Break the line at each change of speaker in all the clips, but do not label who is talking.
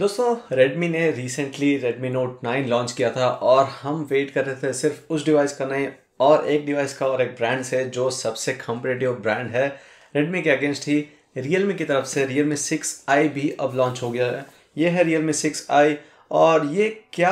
दोस्तों Redmi ने recently Redmi Note 9 launch किया था और हम वेट कर रहे थे सिर्फ उस डिवाइस का नहीं और एक डिवाइस का और एक ब्रांड से जो सबसे कॉम्पिटेटिव ब्रांड है Redmi के अगेंस्ट ही Realme की तरफ से Realme 6i भी अब लॉन्च हो गया है ये है Realme 6i और ये क्या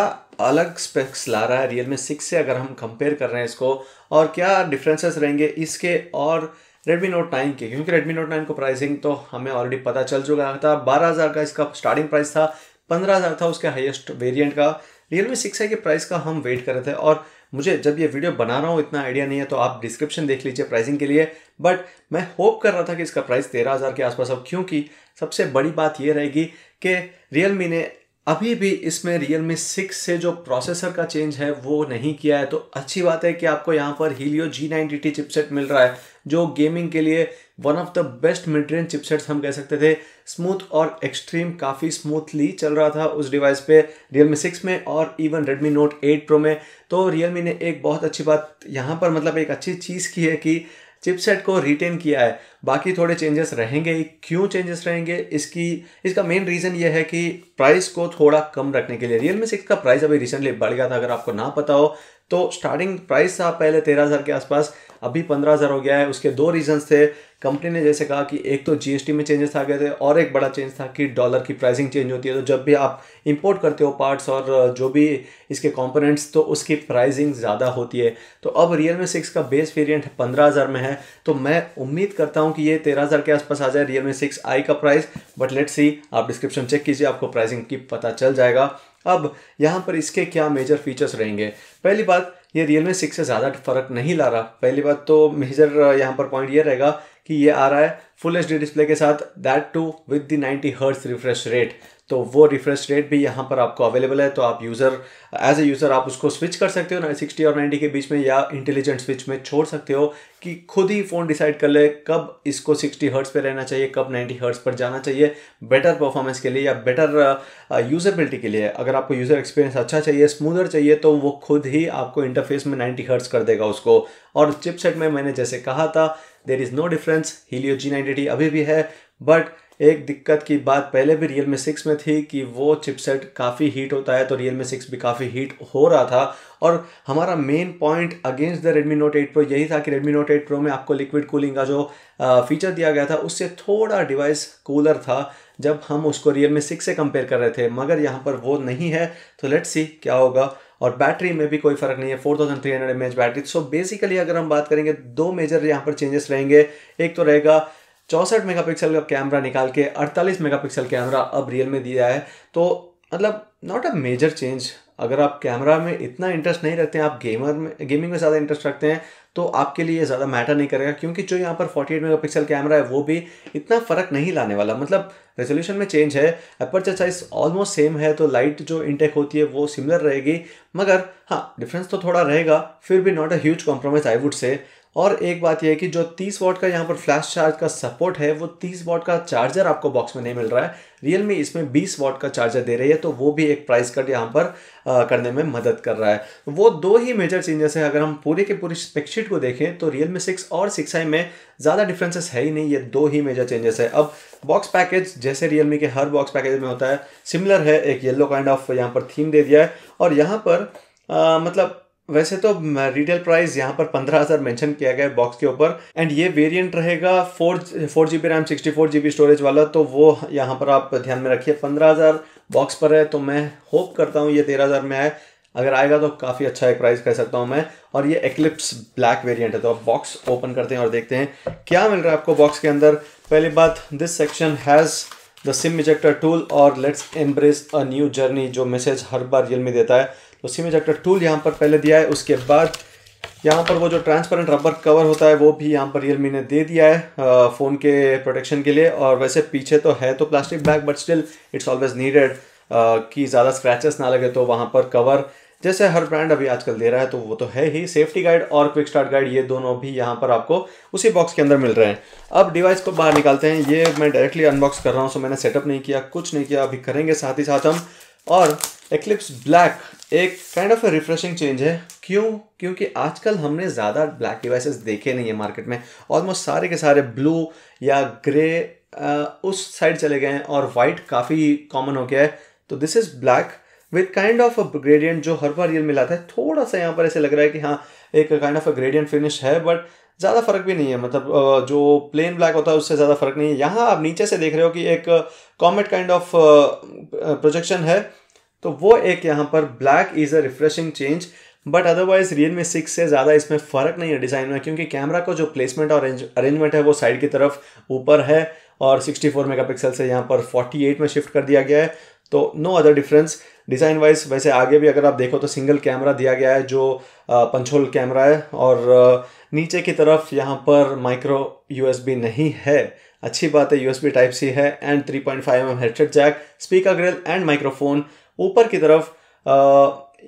अलग स्पेक्स ला रहा है Realme 6 से अगर हम कंपेयर कर रहे हैं इसको और क्या डिफ्रेंसेस रहेंगे इसके और रेडमी नोट नाइन के क्योंकि रेडमी नोट नाइन को प्राइसिंग तो हमें ऑलरेडी पता चल चुका था बारह हज़ार का इसका स्टार्टिंग प्राइस था पंद्रह हज़ार था उसके हाईएस्ट वेरिएंट का Realme सिक्स के प्राइस का हम वेट कर रहे थे और मुझे जब ये वीडियो बना रहा हूँ इतना आइडिया नहीं है तो आप डिस्क्रिप्शन देख लीजिए प्राइसिंग के लिए बट मैं होप कर रहा था कि इसका प्राइस तेरह हज़ार के आसपास हो क्योंकि सबसे बड़ी बात ये रहेगी कि रियलमी ने अभी भी इसमें रियल मी सिक्स से जो प्रोसेसर का चेंज है वो नहीं किया है तो अच्छी बात है कि आपको यहाँ पर Helio G ninety T chipset मिल रहा है जो गेमिंग के लिए one of the best midrange chipsets हम कह सकते थे स्मूथ और एक्सट्रीम काफ़ी स्मूथली चल रहा था उस डिवाइस पे मी सिक्स में और even Redmi Note eight Pro में तो मी ने एक बहुत अच्छी बात यहाँ पर मतलब एक अच्छी चीज़ की है कि चिपसेट को रिटेन किया है बाकी थोड़े चेंजेस रहेंगे क्यों चेंजेस रहेंगे इसकी इसका मेन रीज़न ये है कि प्राइस को थोड़ा कम रखने के लिए रियल मी सिक्स का प्राइस अभी रिसेंटली बढ़ गया था अगर आपको ना पता हो तो स्टार्टिंग प्राइस था पहले तेरह हज़ार के आसपास अभी पंद्रह हज़ार हो गया है उसके दो रीजन्स थे कंपनी ने जैसे कहा कि एक तो जीएसटी में चेंजेस आ गए थे और एक बड़ा चेंज था कि डॉलर की प्राइसिंग चेंज होती है तो जब भी आप इंपोर्ट करते हो पार्ट्स और जो भी इसके कंपोनेंट्स तो उसकी प्राइसिंग ज़्यादा होती है तो अब रियल मी सिक्स का बेस वेरिएंट पंद्रह हज़ार में है तो मैं उम्मीद करता हूँ कि ये तेरह हज़ार के आसपास आ जाए रियल मी सिक्स आई का प्राइस बट लेट सी आप डिस्क्रिप्शन चेक कीजिए आपको प्राइसिंग की पता चल जाएगा अब यहाँ पर इसके क्या मेजर फीचर्स रहेंगे पहली बात ये रियल मी सिक्स से ज़्यादा फ़र्क नहीं ला रहा पहली बात तो मेजर यहाँ पर पॉइंट ये रहेगा कि ये आ रहा है फुल एच डिस्प्ले के साथ that too with the ninety hertz refresh rate तो वो रिफ्रेश रेट भी यहाँ पर आपको अवेलेबल है तो आप यूज़र एज ए यूज़र आप उसको स्विच कर सकते हो ना सिक्सटी और नाइन्टी के बीच में या इंटेलिजेंट स्विच में छोड़ सकते हो कि खुद ही फ़ोन डिसाइड कर ले कब इसको सिक्सटी हर्ट्स पे रहना चाहिए कब नाइन्टी हर्ट्स पर जाना चाहिए बेटर परफॉर्मेंस के लिए या बेटर यूजेबिलिटी uh, के लिए अगर आपको यूज़र एक्सपीरियंस अच्छा चाहिए स्मूदर चाहिए तो वो खुद ही आपको इंटरफेस में नाइन्टी हर्ट्स कर देगा उसको और चिपसेट में मैंने जैसे कहा था there is no difference Helio G ninety अभी भी है बट एक दिक्कत की बात पहले भी रियल मी सिक्स में थी कि वो चिपसेट काफ़ी हीट होता है तो रियल मी सिक्स भी काफ़ी हीट हो रहा था और हमारा main point against the Redmi Note eight Pro यही था कि रेडमी नोट एट प्रो में आपको लिक्विड कूलिंग का जो फीचर दिया गया था उससे थोड़ा डिवाइस कूलर था जब हम उसको रियल मी सिक्स से कंपेयर कर रहे थे मगर यहाँ पर वो नहीं है तो लेट्स सी क्या होगा और बैटरी में भी कोई फ़र्क नहीं है 4300 thousand three hundred M H battery so basically अगर हम बात करेंगे दो मेजर यहाँ पर चेंजेस रहेंगे एक तो रहेगा चौंसठ मेगापिक्सल का कैमरा निकाल के 48 मेगापिक्सल कैमरा अब रियल में दिया है तो मतलब नॉट अ मेजर चेंज अगर आप कैमरा में इतना इंटरेस्ट नहीं रखते हैं आप गेमर में गेमिंग में ज़्यादा इंटरेस्ट रखते हैं तो आपके लिए ज़्यादा मैटर नहीं करेगा क्योंकि जो यहाँ पर 48 मेगापिक्सल कैमरा है वो भी इतना फ़र्क नहीं लाने वाला मतलब रेजोल्यूशन में चेंज है अपर्चर साइज ऑलमोस्ट सेम है तो लाइट जो इंटेक होती है वो सिमिलर रहेगी मगर हाँ डिफरेंस तो थोड़ा रहेगा फिर भी not a huge compromise I would say और एक बात यह है कि जो 30 वॉट का यहाँ पर फ्लैश चार्ज का सपोर्ट है वो 30 वॉट का चार्जर आपको बॉक्स में नहीं मिल रहा है रियल में इसमें 20 वॉट का चार्जर दे रही है तो वो भी एक प्राइस कट यहाँ पर आ, करने में मदद कर रहा है वो दो ही मेजर चेंजेस हैं अगर हम पूरे के पूरी स्पेक्शीट को देखें तो रियल मी सिक्स और सिक्स आई में ज़्यादा डिफ्रेंसेस है ही नहीं ये दो ही मेजर चेंजेस है अब बॉक्स पैकेज जैसे रियल के हर बॉक्स पैकेज में होता है सिमिलर है एक येल्लो काइंड ऑफ यहाँ पर थीम दे दिया है और यहाँ पर आ, मतलब वैसे तो रिटेल प्राइस यहाँ पर पंद्रह हज़ार मैंशन किया गया है बॉक्स के ऊपर एंड ये वेरिएंट रहेगा four four G B RAM sixty four G B storage वाला तो वो यहाँ पर आप ध्यान में रखिए पंद्रह हज़ार बॉक्स पर है तो मैं होप करता हूँ ये तेरह हज़ार में आए अगर आएगा तो काफ़ी अच्छा एक प्राइस कह सकता हूँ मैं और ये एक्लिप्स ब्लैक वेरियंट है तो आप बॉक्स ओपन करते हैं और देखते हैं क्या मिल रहा है आपको बॉक्स के अंदर पहली बात this section has the SIM ejector tool और let's embrace a new journey जो मैसेज हर बार रियल में देता है तो सी में टूल यहाँ पर पहले दिया है उसके बाद यहाँ पर वो जो ट्रांसपेरेंट रबर कवर होता है वो भी यहाँ पर रियल ने दे दिया है फ़ोन के प्रोटेक्शन के लिए और वैसे पीछे तो है तो plastic bag but still it's always needed कि ज़्यादा स्क्रैचेस ना लगे तो वहाँ पर कवर जैसे हर ब्रांड अभी आजकल दे रहा है तो वो तो है ही सेफ्टी गाइड और क्विक स्टार्ट गाइड ये दोनों भी यहाँ पर आपको उसी बॉक्स के अंदर मिल रहे हैं अब डिवाइस को बाहर निकालते हैं ये मैं डायरेक्टली अनबॉक्स कर रहा हूँ सो मैंने सेटअप नहीं किया कुछ नहीं किया अभी करेंगे साथ ही साथ हम और एक्लिप्स ब्लैक एक काइंड ऑफ रिफ्रेशिंग चेंज है क्यों क्योंकि आजकल हमने ज़्यादा ब्लैक डिवाइसेस देखे नहीं है मार्केट में ऑलमोस्ट सारे के सारे ब्लू या ग्रे उस साइड चले गए हैं और वाइट काफ़ी कॉमन हो गया है तो this is black with kind of a gradient जो हर बार रियल मिला था है थोड़ा सा यहाँ पर ऐसे लग रहा है कि हाँ एक kind of a gradient finish है बट ज़्यादा फर्क भी नहीं है मतलब जो प्लेन ब्लैक होता है उससे ज़्यादा फर्क नहीं है यहाँ आप नीचे से देख रहे हो कि एक कॉमेट काइंड ऑफ प्रोजेक्शन है तो वो एक यहाँ पर black is a refreshing change but otherwise Realme six से ज़्यादा इसमें फ़र्क नहीं है डिज़ाइन में क्योंकि कैमरा का जो प्लेसमेंट और अरेंजमेंट है वो साइड की तरफ ऊपर है और 64 मेगापिक्सल से यहाँ पर 48 में शिफ्ट कर दिया गया है तो no other difference design wise वैसे आगे भी अगर आप देखो तो सिंगल कैमरा दिया गया है जो पंचोल कैमरा है और नीचे की तरफ यहाँ पर माइक्रो यू नहीं है अच्छी बात है यूएसबी टाइप सी है and 3.5 point five M headset jack speaker grille and microphone ऊपर की तरफ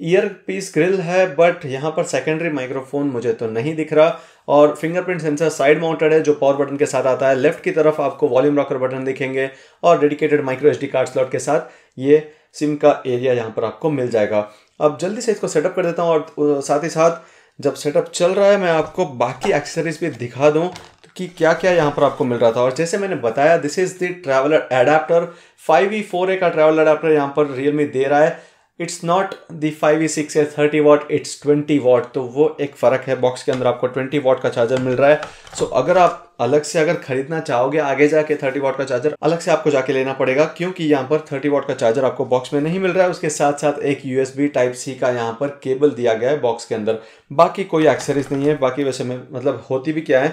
ईयर पीस ग्रिल है बट यहाँ पर सेकेंडरी माइक्रोफोन मुझे तो नहीं दिख रहा और फिंगरप्रिंट सेंसर साइड माउंटेड है जो पावर बटन के साथ आता है लेफ्ट की तरफ आपको वॉल्यूम रॉकर बटन दिखेंगे और dedicated micro SD card slot के साथ ये सिम का एरिया यहाँ पर आपको मिल जाएगा अब जल्दी से इसको सेटअप कर देता हूँ और साथ ही साथ जब सेटअप चल रहा है मैं आपको बाकी एक्सेसरीज भी दिखा दूँ तो कि क्या क्या यहाँ पर आपको मिल रहा था और जैसे मैंने बताया this is the traveller adapter five E four A का ट्रैवलर एडाप्टर यहाँ पर रियल दे रहा है it's not the five E six या thirty watt it's twenty watt तो वो एक फ़र्क है बॉक्स के अंदर आपको ट्वेंटी वाट का चार्जर मिल रहा है सो so, अगर आप अलग से अगर खरीदना चाहोगे आगे जाके थर्टी वाट का चार्जर अलग से आपको जाके लेना पड़ेगा क्योंकि यहाँ पर थर्टी वाट का चार्जर आपको बॉक्स में नहीं मिल रहा है उसके साथ साथ एक U S B type C का यहाँ पर केबल दिया गया है बॉक्स के अंदर बाकी कोई एक्सरीज नहीं है बाकी वैसे में मतलब होती भी क्या है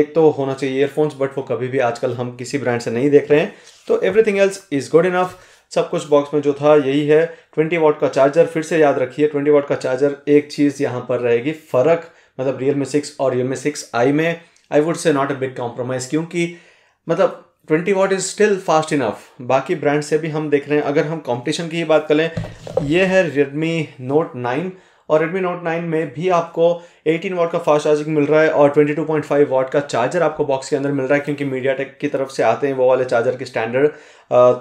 एक तो होना चाहिए ईयरफोन्स बट वो कभी भी आजकल हम किसी ब्रांड से नहीं देख रहे हैं तो everything else is good enough सब कुछ बॉक्स में जो था यही है ट्वेंटी वाट का चार्जर फिर से याद रखिए ट्वेंटी वाट का चार्जर एक चीज़ यहाँ पर रहेगी फ़र्क मतलब रियल मी सिक्स और रियल मी सिक्स आई में I would say not a big compromise क्योंकि मतलब twenty watt is still fast enough बाकी ब्रांड से भी हम देख रहे हैं अगर हम कॉम्पिटिशन की ही बात करें यह है Redmi नोट नाइन और Redmi Note 9 में भी आपको 18 वाट का फास्ट चार्जिंग मिल रहा है और 22.5 वाट का चार्जर आपको बॉक्स के अंदर मिल रहा है क्योंकि मीडिया की तरफ से आते हैं वो वाले चार्जर के स्टैंडर्ड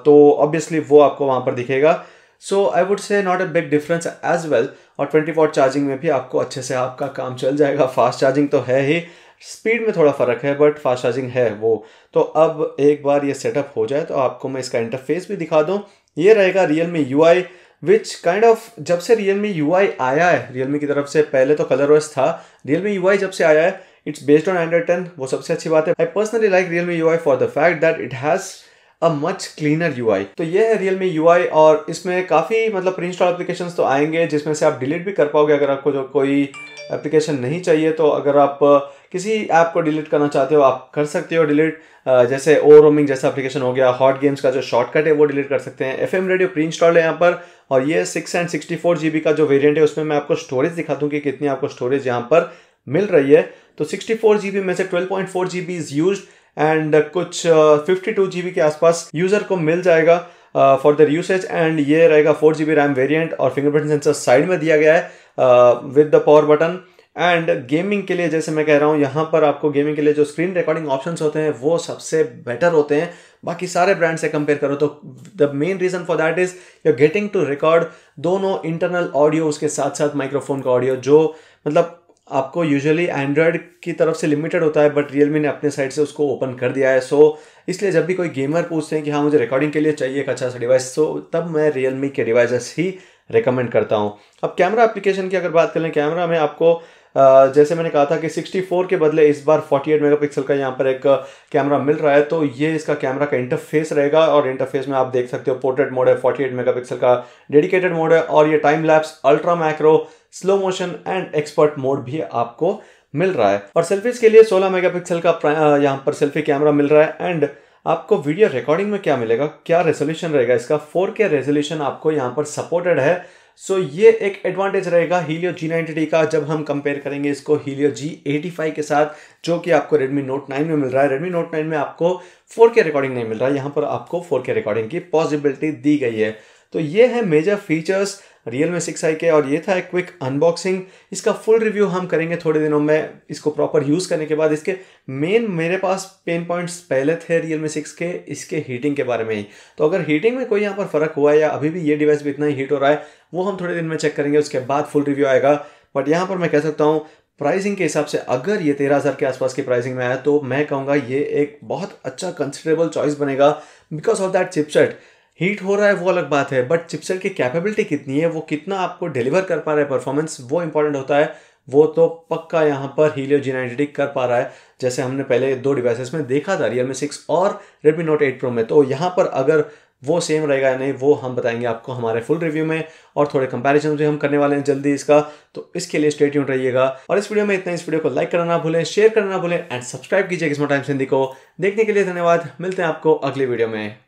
तो ऑब्वियसली वो आपको वहाँ पर दिखेगा so I would say not a big difference as well और 20 वॉट चार्जिंग में भी आपको अच्छे से आपका काम चल जाएगा फास्ट चार्जिंग तो है ही स्पीड में थोड़ा फ़र्क है बट फास्ट चार्जिंग है वो तो अब एक बार ये सेटअप हो जाए तो आपको मैं इसका इंटरफेस भी दिखा दूँ ये रहेगा Realme U I which kind of जब से रियल मी यू आया है रियल मी की तरफ से पहले तो कलर ओएस था रियल मी यू जब से आया है it's based on Android ten वो सबसे अच्छी बात है I personally like Realme U for the fact that it has a much cleaner U I तो ये है रियल मी यू और इसमें काफ़ी मतलब प्री इंस्टॉल एप्लीकेशन तो आएंगे जिसमें से आप डिलीट भी कर पाओगे अगर आपको जो कोई एप्लीकेशन नहीं चाहिए तो अगर आप किसी ऐप को डिलीट करना चाहते हो आप कर सकते हो डिलीट जैसे ओ रोमिंग जैसा एप्लीकेशन हो गया हॉट गेम्स का जो शॉर्टकट है वो डिलीट कर सकते हैं F M radio pre install है यहाँ पर और ये six and sixty four G B का जो वेरियंट है उसमें मैं आपको स्टोरेज दिखा दूँ कि कितनी आपको स्टोरेज यहाँ पर मिल रही है तो सिक्सटी फोर जी बी में से twelve point four G B is use and कुछ फिफ्टी टू जी बी के आसपास यूज़र को मिल जाएगा फॉर द यूसेज एंड ये रहेगा four G B RAM variant और फिंगरप्रिंट सेंसर साइड में दिया गया है with the power button and gaming के लिए जैसे मैं कह रहा हूँ यहाँ पर आपको गेमिंग के लिए जो स्क्रीन रिकॉर्डिंग ऑप्शंस होते हैं वो सबसे बेटर होते हैं बाकी सारे ब्रांड से कंपेयर करो तो the main reason for that is you getting to record दोनों इंटरनल ऑडियो उसके साथ साथ माइक्रोफोन का ऑडियो जो मतलब आपको यूजुअली एंड्रॉयड की तरफ से लिमिटेड होता है बट रियलमी ने अपने साइड से उसको ओपन कर दिया है सो so, इसलिए जब भी कोई गेमर पूछते हैं कि हाँ मुझे रिकॉर्डिंग के लिए चाहिए एक अच्छा सा डिवाइस तो तब मैं रियलमी के डिवाइसेस ही रिकमेंड करता हूँ अब कैमरा एप्लीकेशन की अगर बात करें कैमरा में आपको जैसे मैंने कहा था कि 64 के बदले इस बार 48 मेगापिक्सल का यहाँ पर एक कैमरा मिल रहा है तो ये इसका कैमरा का इंटरफेस रहेगा और इंटरफेस में आप देख सकते हो पोर्ट्रेट मोड है फोर्टी मेगापिक्सल का डेडिकेटेड मोड है और ये time lapse ultra macro slow motion and expert mode भी आपको मिल रहा है और सेल्फीज के लिए 16 मेगापिक्सल का यहाँ पर सेल्फी कैमरा मिल रहा है एंड आपको वीडियो रिकॉर्डिंग में क्या मिलेगा क्या रेजोल्यूशन रहेगा इसका 4K रेजोल्यूशन आपको यहाँ पर सपोर्टेड है सो so, ये एक एडवांटेज रहेगा हीलियो जी नाइन्टी का जब हम कंपेयर करेंगे इसको हीलियो जी एटी फाइव के साथ जो कि आपको रेडमी नोट नाइन में मिल रहा है रेडमी नोट नाइन में आपको फोर के रिकॉर्डिंग नहीं मिल रहा है यहाँ पर आपको फोर के रिकॉर्डिंग की पॉसिबिलिटी दी गई है तो ये है major features Realme six i के और ये था एक क्विक अनबॉक्सिंग इसका फुल रिव्यू हम करेंगे थोड़े दिनों में इसको प्रॉपर यूज़ करने के बाद इसके मेन मेरे पास पेन पॉइंट्स पहले थे रियल में सिक्स के इसके हीटिंग के बारे में ही तो अगर हीटिंग में कोई यहाँ पर फ़र्क हुआ है या अभी भी ये डिवाइस भी इतना ही हीट हो रहा है वो हम थोड़े दिन में चेक करेंगे उसके बाद फुल रिव्यू आएगा बट यहाँ पर मैं कह सकता हूँ प्राइसिंग के हिसाब से अगर ये तेरह हज़ार के आसपास की प्राइसिंग में आया तो मैं कहूँगा ये एक बहुत अच्छा कंसिडरेबल चॉइस बनेगा because of that chipset heat हो रहा है वो अलग बात है बट चिपसेट की कैपेबिलिटी कितनी है वो कितना आपको डिलीवर कर पा रहा है परफॉर्मेंस वो इंपॉर्टेंट होता है वो तो पक्का यहाँ पर हीलियो जीनाइटिक कर पा रहा है जैसे हमने पहले दो डिवाइसेस में देखा था रियल मी सिक्स और रेडमी नोट एट प्रो में तो यहाँ पर अगर वो सेम रहेगा या नहीं वो हम बताएंगे आपको हमारे फुल रिव्यू में और थोड़े कंपैरिजन भी हम करने वाले हैं जल्दी इसका तो इसके लिए स्टेट यून रहिएगा और इस वीडियो में इतना इस वीडियो को लाइक करना ना भूलें शेयर करना ना भूलें एंड सब्सक्राइब कीजिए किस्मो टाइम्स हिंदी को देखने के लिए धन्यवाद मिलते हैं आपको अगली वीडियो में